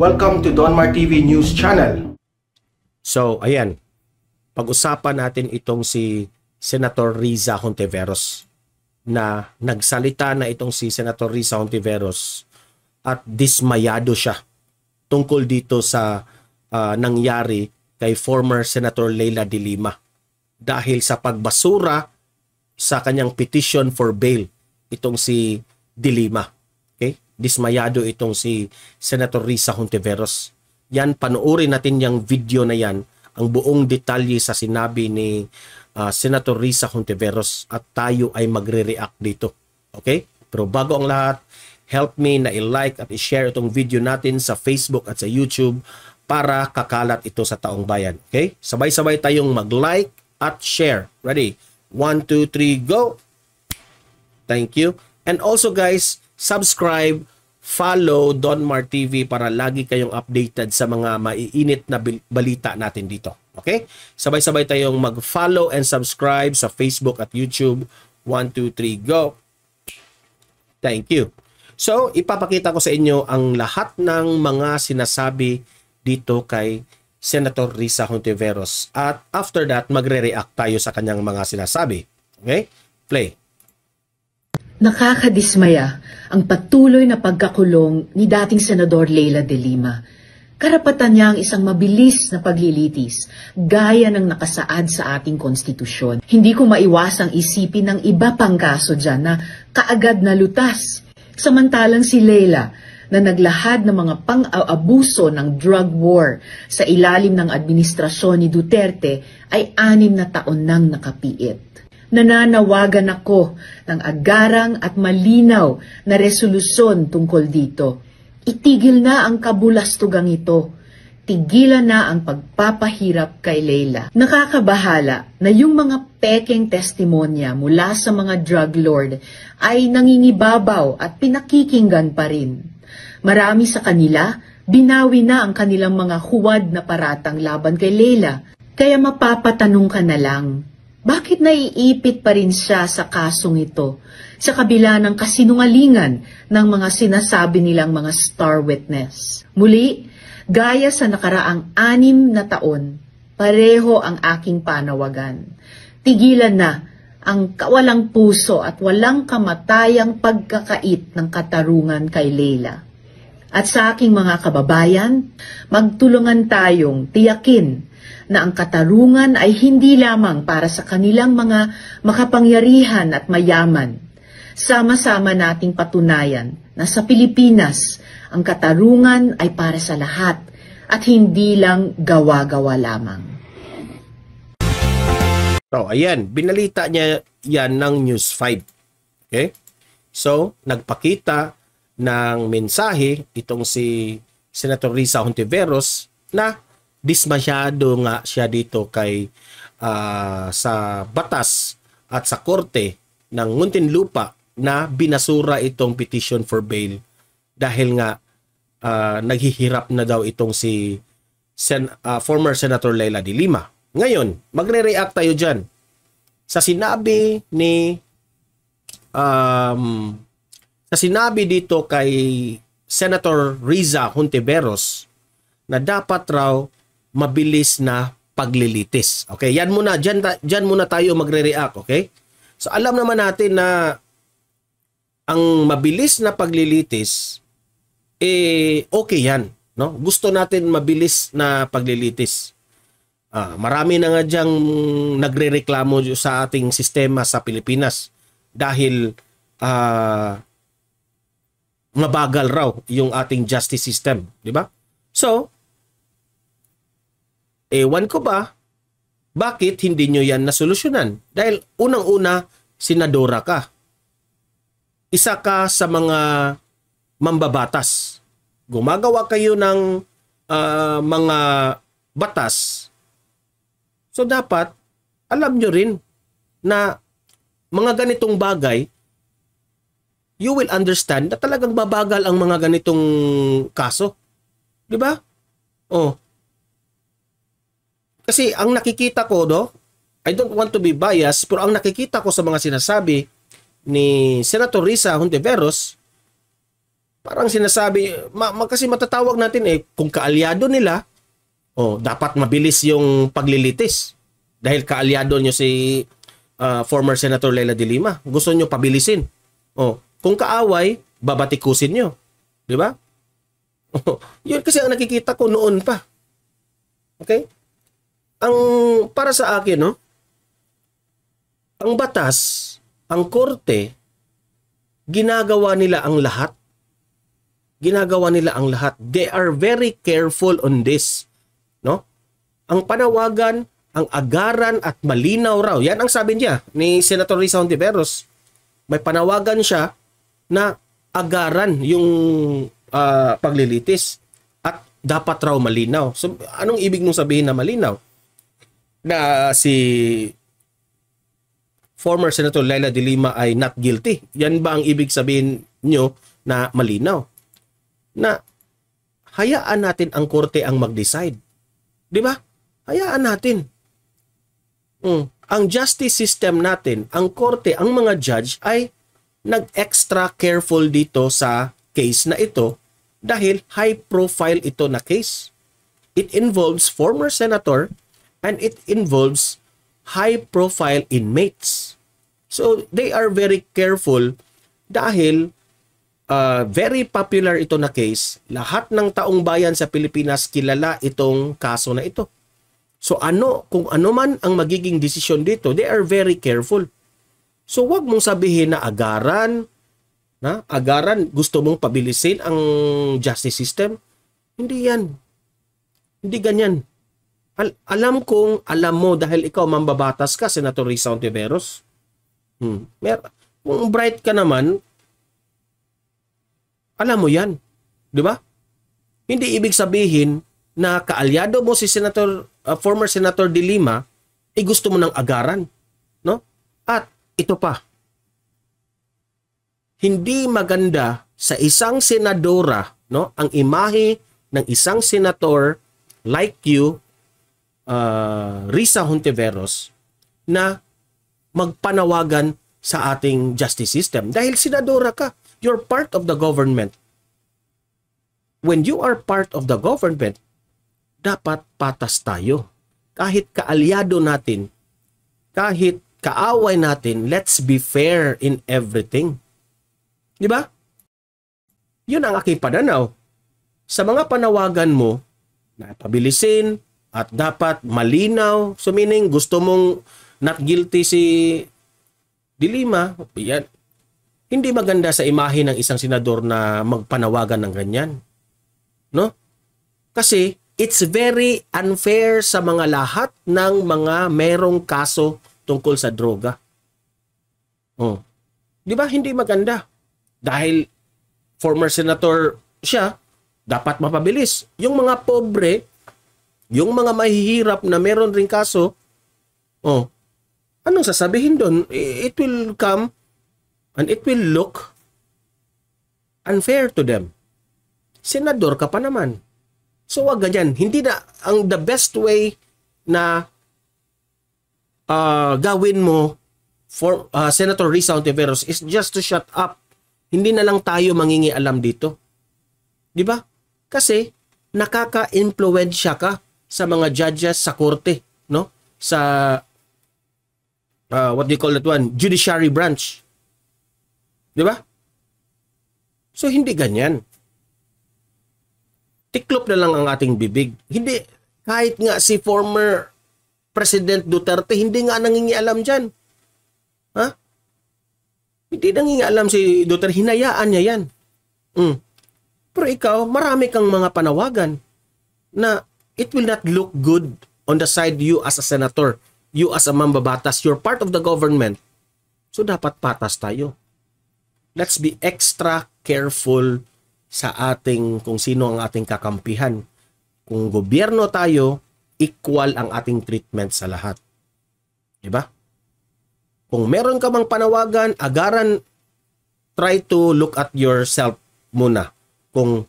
Welcome to Donmar TV News Channel. So, ayan. Pag-usapan natin itong si Senator Riza Hontiveros na nagsalita na itong si Senator Riza Hontiveros at dismayado siya tungkol dito sa uh, nangyari kay former Senator Leila de Lima dahil sa pagbasura sa kanyang petition for bail itong si De Lima dismayado itong si Senator Risa Hontiveros. Yan, panoorin natin yung video na yan, ang buong detalye sa sinabi ni uh, Senator Risa Hontiveros at tayo ay magre-react dito. Okay? Pero bago ang lahat, help me na i-like at i-share itong video natin sa Facebook at sa YouTube para kakalat ito sa taong bayan. Okay? Sabay-sabay tayong mag-like at share. Ready? 1, 2, 3, go! Thank you. And also guys, subscribe, follow Donmar TV para lagi kayong updated sa mga maiinit na balita natin dito. Okay? Sabay-sabay tayong mag-follow and subscribe sa Facebook at YouTube. 1, 2, 3, go! Thank you. So, ipapakita ko sa inyo ang lahat ng mga sinasabi dito kay Senator Risa Hontiveros. At after that, magre-react tayo sa kanyang mga sinasabi. Okay? Play. Nakakadismaya ang patuloy na pagkakulong ni dating Senador Leila de Lima. Karapatan niya ang isang mabilis na paglilitis, gaya ng nakasaad sa ating konstitusyon. Hindi ko maiwasang isipin ng iba pang kaso dyan na kaagad na lutas. Samantalang si Leila, na naglahad ng mga pang abuso ng drug war sa ilalim ng administrasyon ni Duterte, ay anim na taon nang nakapiit nananawagan ako ng agarang at malinaw na resolusyon tungkol dito. Itigil na ang kabulastugang ito. Tigilan na ang pagpapahirap kay Leila. Nakakabahala na yung mga pekeng testimonya mula sa mga drug lord ay nangingibabaw at pinakikinggan pa rin. Marami sa kanila, binawi na ang kanilang mga huwad na paratang laban kay Leila. Kaya mapapatanong ka na lang, bakit naiipit pa rin siya sa kasong ito sa kabila ng kasinungalingan ng mga sinasabi nilang mga star witness? Muli, gaya sa nakaraang anim na taon, pareho ang aking panawagan. Tigilan na ang kawalang puso at walang kamatayang pagkakait ng katarungan kay Leila at sa aking mga kababayan, magtulungan tayong tiyakin na ang katarungan ay hindi lamang para sa kanilang mga makapangyarihan at mayaman. Sama-sama nating patunayan na sa Pilipinas, ang katarungan ay para sa lahat at hindi lang gawa-gawa lamang. So, oh, ayan, binalita niya yan ng News 5. Okay? So, nagpakita ng mensahe itong si Senator Risa Hontiveros na dismasyado nga siya dito kay uh, sa batas at sa korte ng Nguntin Muntinlupa na binasura itong petition for bail dahil nga uh, naghihirap na daw itong si Sen, uh, former Senator Leila de Lima. Ngayon, magre-react tayo dyan. Sa sinabi ni um, na sinabi dito kay Senator Riza Hontiveros na dapat raw mabilis na paglilitis. Okay, yan muna, dyan, dyan muna tayo magre-react, okay? So alam naman natin na ang mabilis na paglilitis, eh okay yan. No? Gusto natin mabilis na paglilitis. Ah, marami na nga diyang nagrereklamo sa ating sistema sa Pilipinas dahil ah, mabagal raw yung ating justice system, di ba? So, ewan ko ba, bakit hindi nyo yan nasolusyonan? Dahil unang-una, senadora ka. Isa ka sa mga mambabatas. Gumagawa kayo ng uh, mga batas. So dapat, alam nyo rin na mga ganitong bagay you will understand na talagang babagal ang mga ganitong kaso. 'Di ba? Oh. Kasi ang nakikita ko do, I don't want to be biased, pero ang nakikita ko sa mga sinasabi ni Senator Risa Hontiveros, parang sinasabi, ma, ma, kasi matatawag natin eh, kung kaalyado nila, oh, dapat mabilis yung paglilitis. Dahil kaalyado niyo si uh, former Senator Leila de Lima. Gusto niyo pabilisin. Oh, kung kaaway, babatikusin nyo. Di ba? Yun kasi ang nakikita ko noon pa. Okay? Ang para sa akin, no? Ang batas, ang korte, ginagawa nila ang lahat. Ginagawa nila ang lahat. They are very careful on this, no? Ang panawagan, ang agaran at malinaw raw. Yan ang sabi niya ni Senator Risa Hontiveros. May panawagan siya na agaran yung uh, paglilitis at dapat raw malinaw. So anong ibig nung sabihin na malinaw? Na si former Senator Laila De Lima ay not guilty. Yan ba ang ibig sabihin nyo na malinaw? Na hayaan natin ang korte ang mag-decide. 'Di ba? Hayaan natin. Mm. Ang justice system natin, ang korte, ang mga judge ay nag-extra careful dito sa case na ito dahil high profile ito na case. It involves former senator and it involves high profile inmates. So they are very careful dahil uh, very popular ito na case. Lahat ng taong bayan sa Pilipinas kilala itong kaso na ito. So ano, kung ano man ang magiging desisyon dito, they are very careful. So wag mong sabihin na agaran, na agaran, gusto mong pabilisin ang justice system. Hindi yan. Hindi ganyan. Al- alam kong alam mo dahil ikaw mambabatas ka, Senator Risa Ontiveros. Hmm. Mer kung bright ka naman, alam mo yan. Di ba? Hindi ibig sabihin na kaalyado mo si Senator, uh, former Senator De Lima, eh gusto mo ng agaran. No? At ito pa. Hindi maganda sa isang senadora, no, ang imahe ng isang senator like you, uh, Risa Hontiveros, na magpanawagan sa ating justice system. Dahil senadora ka, you're part of the government. When you are part of the government, dapat patas tayo. Kahit kaalyado natin, kahit kaaway natin, let's be fair in everything. Di ba? Yun ang aking pananaw. Sa mga panawagan mo, na pabilisin at dapat malinaw. So meaning, gusto mong not guilty si Dilima, yan. Hindi maganda sa imahe ng isang senador na magpanawagan ng ganyan. No? Kasi it's very unfair sa mga lahat ng mga merong kaso tungkol sa droga. Oh. 'Di ba hindi maganda? Dahil former senator siya, dapat mapabilis. Yung mga pobre, yung mga mahihirap na meron ring kaso, oh, anong sasabihin doon? It will come and it will look unfair to them. Senador ka pa naman. So wag ganyan. Hindi na ang the best way na uh, gawin mo for uh, Senator Risa Ontiveros is just to shut up. Hindi na lang tayo mangingialam dito. 'Di ba? Kasi nakaka-impluwensya ka sa mga judges sa korte, no? Sa uh, what do you call that one? Judiciary branch. 'Di ba? So hindi ganyan. Tiklop na lang ang ating bibig. Hindi kahit nga si former President Duterte, hindi nga nangingialam dyan. Ha? Hindi nangingialam si Duterte, hinayaan niya yan. Mm. Pero ikaw, marami kang mga panawagan na it will not look good on the side you as a senator, you as a mambabatas, you're part of the government. So dapat patas tayo. Let's be extra careful sa ating kung sino ang ating kakampihan. Kung gobyerno tayo, equal ang ating treatment sa lahat. 'Di ba? Kung meron ka mang panawagan, agaran try to look at yourself muna kung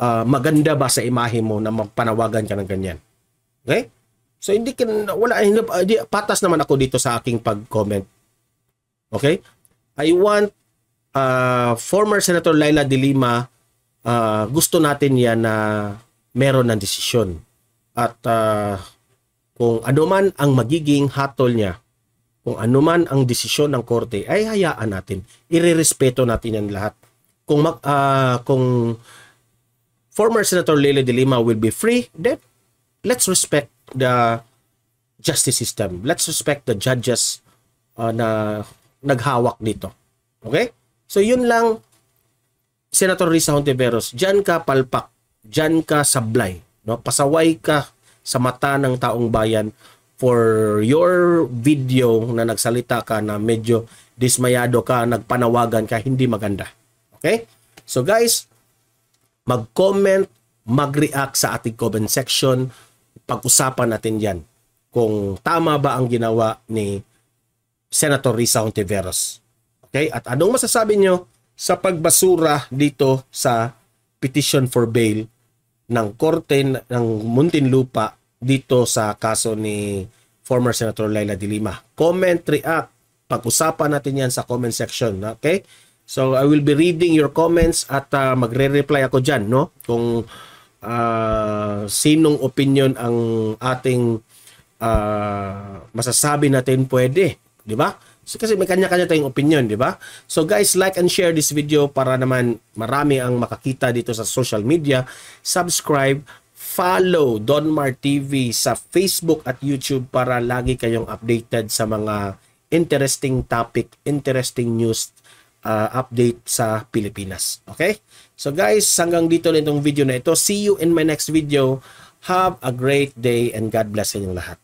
uh, maganda ba sa imahe mo na magpanawagan ka ng ganyan. Okay? So hindi kin wala hindi, patas naman ako dito sa aking pag-comment. Okay? I want uh, former Senator Laila De Lima uh, gusto natin yan na meron ng desisyon at uh, kung ano man ang magiging hatol niya, kung ano man ang desisyon ng korte, ay hayaan natin. Irerespeto natin yan lahat. Kung mag, uh, kung former Senator Lele de Lima will be free, then let's respect the justice system. Let's respect the judges uh, na naghawak dito. Okay? So yun lang Senator Risa Hontiveros, diyan ka palpak, diyan ka sablay. No? Pasaway ka sa mata ng taong bayan for your video na nagsalita ka na medyo dismayado ka, nagpanawagan ka, hindi maganda. Okay? So guys, mag-comment, mag-react sa ating comment section. Pag-usapan natin yan kung tama ba ang ginawa ni Senator Risa Hontiveros. Okay? At anong masasabi nyo sa pagbasura dito sa petition for bail ng korte ng Lupa dito sa kaso ni former Senator Laila de Lima. Comment, react. Pag-usapan natin yan sa comment section. Okay? So, I will be reading your comments at uh, magre-reply ako dyan, no? Kung uh, sinong opinion ang ating uh, masasabi natin pwede. Di ba? So, kasi may kanya-kanya tayong opinion, di ba? So guys, like and share this video para naman marami ang makakita dito sa social media. Subscribe, follow Donmar TV sa Facebook at YouTube para lagi kayong updated sa mga interesting topic, interesting news uh, update sa Pilipinas. Okay? So guys, hanggang dito na itong video na ito. See you in my next video. Have a great day and God bless inyong lahat.